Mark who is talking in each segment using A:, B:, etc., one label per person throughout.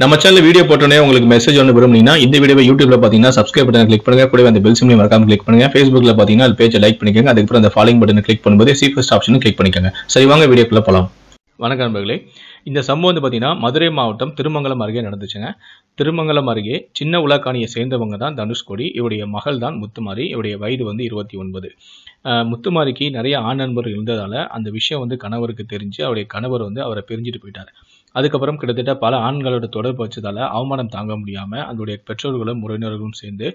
A: நம்ம channel video போட்டோன்னே உங்களுக்கு மெசேஜ் ஒன்று விரும்புனீங்கன்னா இந்த வீடியோ யூடியூப்ல பார்த்தீங்கன்னா சப்ஸ்கிரைப் பட்டன் கிளிக் பண்ணுங்க கூட அந்த பெல் சிம்லையும் மறக்காம கிளிக் பண்ணுங்க ஃபேஸ்புக்ல பார்த்தீங்கன்னா அது பேஜை லைக் பண்ணிக்கோங்க அதுக்கப்புறம் அந்த ஃபாலோ பட்டன் கிளிக் பண்ணும்போது சீஃபஸ்ட் ஆப்ஷன் கிளிக் பண்ணிக்கோங்க சரி வாங்க வீடியோக்குள்ள போகலாம் வணக்கம் நண்பர்களே இந்த சம்பவம் வந்து பார்த்தீங்கன்னா மதுரை மாவட்டம் திருமங்கலம் அருகே நடந்துச்சுங்க திருமங்கலம் அருகே சின்ன உலக்காணியை சேர்ந்தவங்க தான் தனுஷ்கோடி இவருடைய மகள் தான் முத்துமாரி இவருடைய வயது வந்து இருபத்தி ஒன்பது முத்துமாரிக்கு நிறைய ஆண் நண்பர் இருந்ததால் அந்த விஷயம் வந்து கணவருக்கு தெரிஞ்சு அவருடைய கணவர் வந்து அவரை பிரிஞ்சுட்டு போயிட்டார் அதுக்கப்புறம் கிட்டத்தட்ட பல ஆண்களோட தொடர்பு வச்சதால அவமானம் தாங்க முடியாமல் அதோடைய பெற்றோர்களும் உறவினர்களும் சேர்ந்து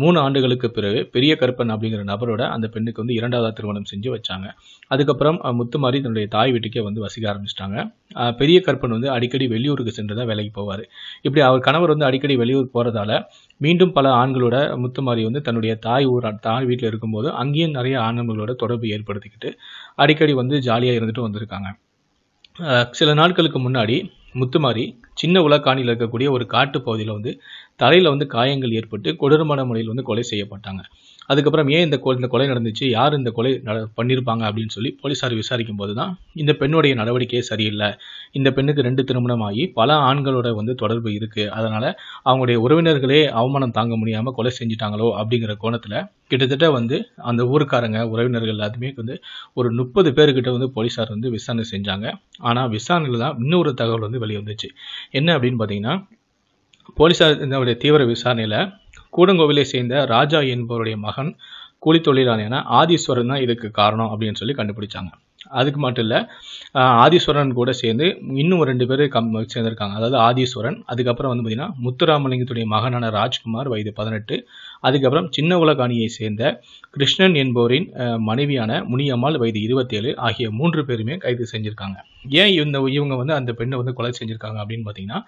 A: மூணு ஆண்டுகளுக்கு பிறகு பெரிய கருப்பன் அப்படிங்கிற நபரோட அந்த பெண்ணுக்கு வந்து இரண்டாவது திருமணம் செஞ்சு வச்சாங்க அதுக்கப்புறம் முத்துமாரி தன்னுடைய தாய் வீட்டுக்கே வந்து வசிக்க ஆரம்பிச்சிட்டாங்க பெரிய கருப்பன் வந்து அடிக்கடி வெளியூருக்கு சென்று தான் வேலைக்கு போவார் இப்படி அவர் கணவர் வந்து அடிக்கடி வெளியூர் போகிறதால மீண்டும் பல ஆண்களோட முத்துமாரி வந்து தன்னுடைய தாய் ஊர் தாய் வீட்டில் இருக்கும்போது அங்கேயும் நிறைய ஆண்களோட தொடர்பு ஏற்படுத்திக்கிட்டு அடிக்கடி வந்து ஜாலியாக இருந்துட்டு வந்திருக்காங்க சில நாட்களுக்கு முன்னாடி முத்துமாரி சின்ன உலக்காணியில் இருக்கக்கூடிய ஒரு காட்டு பகுதியில் வந்து தலையில் வந்து காயங்கள் ஏற்பட்டு கொடூரமான முறையில் வந்து கொலை செய்யப்பட்டாங்க அதுக்கப்புறம் ஏன் இந்த கொலை இந்த கொலை நடந்துச்சு யார் இந்த கொலை பண்ணியிருப்பாங்க அப்படின்னு சொல்லி போலீஸார் விசாரிக்கும் போது தான் இந்த பெண்ணுடைய நடவடிக்கையே சரியில்லை இந்த பெண்ணுக்கு ரெண்டு திருமணமாகி பல ஆண்களோட வந்து தொடர்பு இருக்குது அதனால் அவங்களுடைய உறவினர்களே அவமானம் தாங்க முடியாமல் கொலை செஞ்சிட்டாங்களோ அப்படிங்கிற கோணத்தில் கிட்டத்தட்ட வந்து அந்த ஊருக்காரங்க உறவினர்கள் எல்லாத்துமே வந்து ஒரு முப்பது பேர்கிட்ட வந்து போலீஸார் வந்து விசாரணை செஞ்சாங்க ஆனால் விசாரணையில் தான் இன்னொரு தகவல் வந்து வெளியே வந்துச்சு என்ன அப்படின்னு பார்த்தீங்கன்னா போலீசாரினுடைய தீவிர விசாரணையில் கூடங்கோவிலை சேர்ந்த ராஜா என்பவருடைய மகன் கூலி தொழிலாளியான ஆதீஸ்வரன் தான் இதுக்கு காரணம் அப்படின்னு சொல்லி கண்டுபிடிச்சாங்க அதுக்கு மட்டும் இல்லை ஆதீஸ்வரன் கூட சேர்ந்து இன்னும் ரெண்டு பேர் கம் சேர்ந்துருக்காங்க அதாவது ஆதீஸ்வரன் அதுக்கப்புறம் வந்து பார்த்திங்கன்னா முத்துராமலிங்கத்துடைய மகனான ராஜ்குமார் வயது பதினெட்டு அதுக்கப்புறம் சின்ன உலகாணியை சேர்ந்த கிருஷ்ணன் என்பவரின் மனைவியான முனியம்மாள் வயது இருபத்தேழு ஆகிய மூன்று பேருமே கைது செஞ்சுருக்காங்க ஏன் இந்த இவங்க வந்து அந்த பெண்ணை வந்து கொலை செஞ்சுருக்காங்க அப்படின்னு பார்த்தீங்கன்னா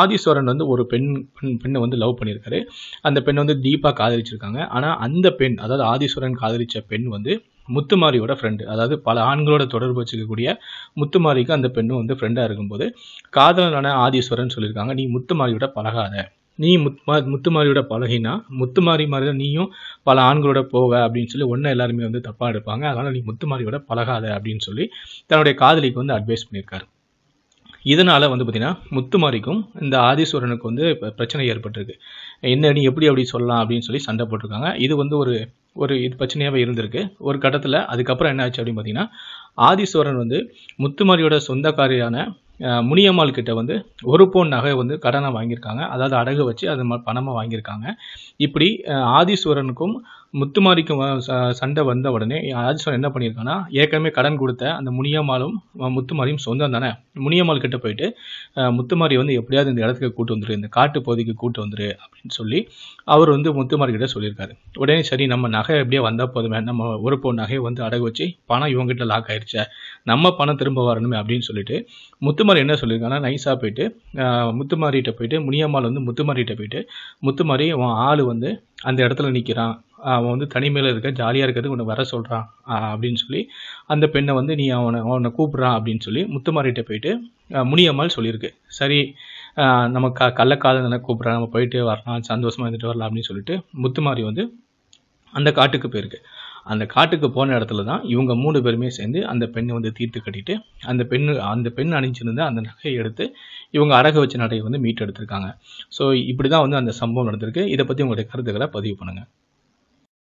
A: ஆதீஸ்வரன் வந்து ஒரு பெண் பெண் பெண்ணை வந்து லவ் பண்ணியிருக்காரு அந்த பெண்ணை வந்து தீபா காதலிச்சிருக்காங்க ஆனால் அந்த பெண் அதாவது ஆதீஸ்வரன் காதலிச்ச பெண் வந்து முத்துமாரியோட ஃப்ரெண்டு அதாவது பல ஆண்களோட தொடர்பு வச்சுக்கக்கூடிய முத்துமாரிக்கு அந்த பெண்ணும் வந்து ஃப்ரெண்டாக இருக்கும்போது காதலனான ஆதீஸ்வரன் சொல்லியிருக்காங்க நீ முத்துமாரியோட பழகாத நீ முத்துமா முத்துமாரியோட பழகினா முத்துமாரி மாதிரி தான் நீயும் பல ஆண்களோட போவ அப்படின்னு சொல்லி ஒன்றை எல்லாருமே வந்து தப்பாக எடுப்பாங்க அதனால் நீ முத்துமாரியோட பழகாத அப்படின்னு சொல்லி தன்னுடைய காதலிக்கு வந்து அட்வைஸ் பண்ணியிருக்காரு இதனால் வந்து பார்த்திங்கன்னா முத்துமாரிக்கும் இந்த ஆதீஸ்வரனுக்கு வந்து பிரச்சனை ஏற்பட்டிருக்கு என்ன நீ எப்படி அப்படி சொல்லலாம் அப்படின்னு சொல்லி சண்டை போட்டிருக்காங்க இது வந்து ஒரு ஒரு இது பிரச்சனையாகவே இருந்திருக்கு ஒரு கட்டத்தில் அதுக்கப்புறம் என்ன ஆச்சு அப்படின்னு பார்த்தீங்கன்னா ஆதிஸ்வரன் வந்து முத்துமாரியோட சொந்தக்காரியான முனியம்மாள் கிட்ட வந்து ஒரு பவுன் நகை வந்து கடனை வாங்கியிருக்காங்க அதாவது அடகு வச்சு அது பணமாக வாங்கியிருக்காங்க இப்படி ஆதிஸ்வரனுக்கும் முத்துமாரிக்கும் சண்டை வந்த உடனே ராஜேஸ்வரன் என்ன பண்ணியிருக்கான்னா ஏற்கனவே கடன் கொடுத்த அந்த முனியம்மாலும் முத்துமாரியும் சொந்தம் தானே முனியம்மாள் கிட்ட போயிட்டு முத்துமாரி வந்து எப்படியாவது இந்த இடத்துக்கு கூட்டு வந்துரு இந்த காட்டு பகுதிக்கு கூட்டு வந்துரு அப்படின்னு சொல்லி அவர் வந்து முத்துமாரி கிட்ட சொல்லியிருக்காரு உடனே சரி நம்ம நகை எப்படியே வந்தால் போதுமே நம்ம ஒரு போ நகையை வந்து அடகு வச்சு பணம் இவங்ககிட்ட லாக் ஆயிடுச்சே நம்ம பணம் திரும்ப வரணுமே அப்படின்னு சொல்லிட்டு முத்துமாரி என்ன சொல்லியிருக்காங்கன்னா நைஸாக போயிட்டு முத்துமாரிகிட்ட போயிட்டு முனியம்மாள் வந்து முத்துமாரிகிட்ட போயிட்டு முத்துமாரி உன் ஆள் வந்து அந்த இடத்துல நிற்கிறான் அவன் வந்து தனிமையில் இருக்க ஜாலியாக இருக்கிறதுக்கு உன்னை வர சொல்கிறான் அப்படின்னு சொல்லி அந்த பெண்ணை வந்து நீ அவனை அவனை கூப்பிட்றான் அப்படின்னு சொல்லி முத்துமாரிகிட்ட போயிட்டு முனியம்மாள் சொல்லியிருக்கு சரி நம்ம க கள்ளக்காதலனை கூப்பிட்றான் நம்ம போயிட்டு வரலாம் சந்தோஷமாக இருந்துட்டு வரலாம் அப்படின்னு சொல்லிட்டு முத்துமாரி வந்து அந்த காட்டுக்கு போயிருக்கு அந்த காட்டுக்கு போன இடத்துல தான் இவங்க மூணு பேருமே சேர்ந்து அந்த பெண்ணை வந்து தீர்த்து கட்டிட்டு அந்த பெண்ணு அந்த பெண் அணிஞ்சிருந்த அந்த நகையை எடுத்து இவங்க அடகு வச்ச நடையை வந்து மீட்டு எடுத்திருக்காங்க ஸோ இப்படி தான் வந்து அந்த சம்பவம் நடந்திருக்கு இதை பற்றி உங்களுடைய கருத்துக்களை பதிவு பண்ணுங்கள்